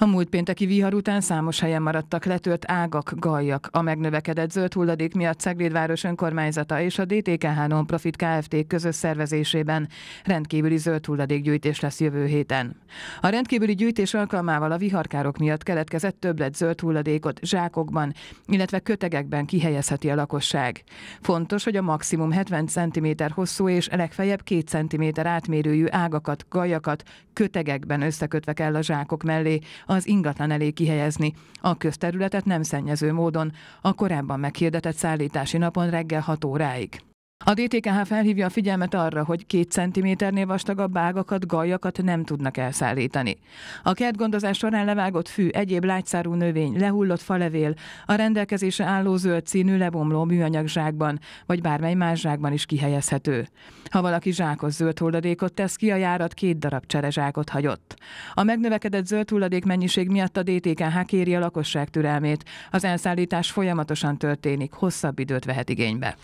A múlt pénteki vihar után számos helyen maradtak letört ágak, gajak. A megnövekedett zöld hulladék miatt Ceglédváros önkormányzata és a DTKH Nonprofit Kft. közös szervezésében rendkívüli zöld hulladékgyűjtés lesz jövő héten. A rendkívüli gyűjtés alkalmával a viharkárok miatt keletkezett többlet zöld hulladékot zsákokban, illetve kötegekben kihelyezheti a lakosság. Fontos, hogy a maximum 70 cm hosszú és legfeljebb 2 cm átmérőjű ágakat, gajakat kötegekben összekötve kell a zsákok mellé, az ingatlan elé kihelyezni, a közterületet nem szennyező módon, a korábban meghirdetett szállítási napon reggel 6 óráig. A DTKH felhívja a figyelmet arra, hogy két centiméternél vastagabb ágakat, gajakat nem tudnak elszállítani. A kertgondozás során levágott fű, egyéb lágyszárú növény, lehullott falevél, a rendelkezésre álló zöld színű lebomló műanyag zsákban, vagy bármely más zsákban is kihelyezhető. Ha valaki zsákos zöld hulladékot tesz ki, a járat két darab cserezsákot hagyott. A megnövekedett zöld hulladék mennyiség miatt a DTKH kéri a lakosság türelmét. Az elszállítás folyamatosan történik, hosszabb időt vehet igénybe.